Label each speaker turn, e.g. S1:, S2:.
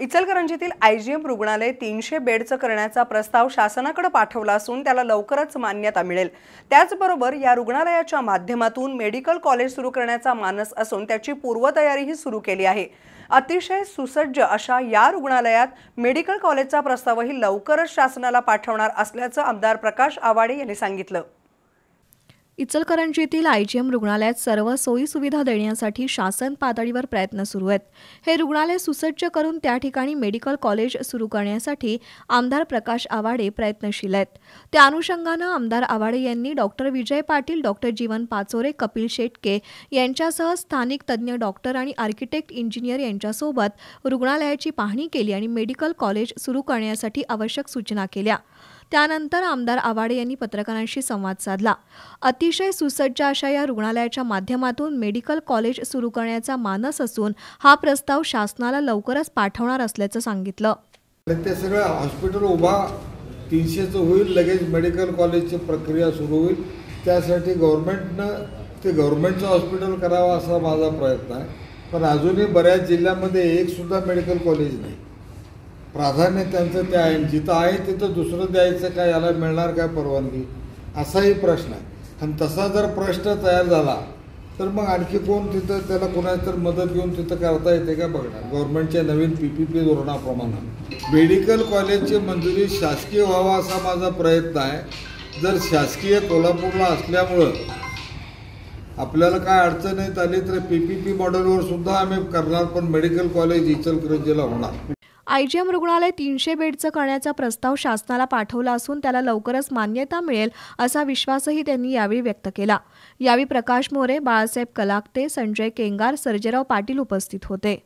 S1: इचलकरंजीतील I G M रुग्णालय तीनशे बेडचं करण्याचा प्रस्ताव शासनाकडे पाठवला असून त्याला लवकरच मान्यता मिळेल त्याचबरोबर या रुग्णालयाच्या माध्यमातून मेडिकल कॉलेज सुरू करण्याचा मानस असून त्याची पूर्वतयारीही सुरू केली आहे अतिशय सुसज्ज अशा या रुग्णालयात मेडिकल कॉलेजचा प्रस्तावही लवकरच शासनाला पाठवणार असल्याचं आमदार प्रकाश आवाडे यांनी सांगितलं
S2: इचलकरंजीतील आय जी एम रुग्णालयात सर्व सोयी सुविधा देण्यासाठी शासन पातळीवर प्रयत्न सुरू आहेत हे रुग्णालय सुसज्ज करून त्या ठिकाणी मेडिकल कॉलेज सुरू करण्यासाठी आमदार प्रकाश आवाडे प्रयत्नशील आहेत त्या अनुषंगानं आमदार आवाडे यांनी डॉक्टर विजय पाटील डॉक्टर जीवन पाचोरे कपिल शेटके यांच्यासह स्थानिक तज्ज्ञ डॉक्टर आणि आर्किटेक्ट इंजिनियर यांच्यासोबत रुग्णालयाची पाहणी केली आणि मेडिकल कॉलेज सुरू करण्यासाठी आवश्यक सूचना केल्या त्यानंतर आमदार आवाडे यांनी पत्रकारांशी संवाद साधला अतिशय सुसज्ज अशा या रुग्णालयाच्या माध्यमातून मेडिकल कॉलेज सुरू करण्याचा मानस असून हा प्रस्ताव शासनाला लवकरच पाठवणार असल्याचं सांगितलं
S3: ते सगळं हॉस्पिटल उभा तीनशेचं होईल लगेच मेडिकल कॉलेजची प्रक्रिया सुरू होईल त्यासाठी गव्हर्मेंटनं ते गव्हर्नमेंटचं हॉस्पिटल करावं असा माझा प्रयत्न आहे पण अजूनही बऱ्याच जिल्ह्यामध्ये एकसुद्धा मेडिकल कॉलेज नाही प्राधान्य त्यांचं ते आहे जिथं आहे तिथं दुसरं द्यायचं काय याला मिळणार काय परवानगी असाही प्रश्न आहे आणि तसा जर प्रश्न तयार झाला तर मग आणखी कोण तिथं त्याला कोणा तर मदत घेऊन तिथं करता येते का बघणार गव्हर्नमेंटच्या नवीन पी पी पी धोरणाप्रमाणे मेडिकल कॉलेजची मंजुरी शासकीय व्हावा असा माझा प्रयत्न आहे जर शासकीय कोल्हापूरला असल्यामुळं आपल्याला काय अडचण येत आली तर पी पी पी मॉडेलवर सुद्धा आम्ही करणार पण मेडिकल कॉलेज इचलकरंजीला होणार
S2: आयजीएम रुग्णालय तीनशे बेडचं करण्याचा प्रस्ताव शासनाला पाठवला असून त्याला लवकरच मान्यता मिळेल असा विश्वासही त्यांनी यावेळी व्यक्त केला यावेळी प्रकाश मोरे बाळासाहेब कलाकते संजय केंगार सर्जेराव पाटील उपस्थित होते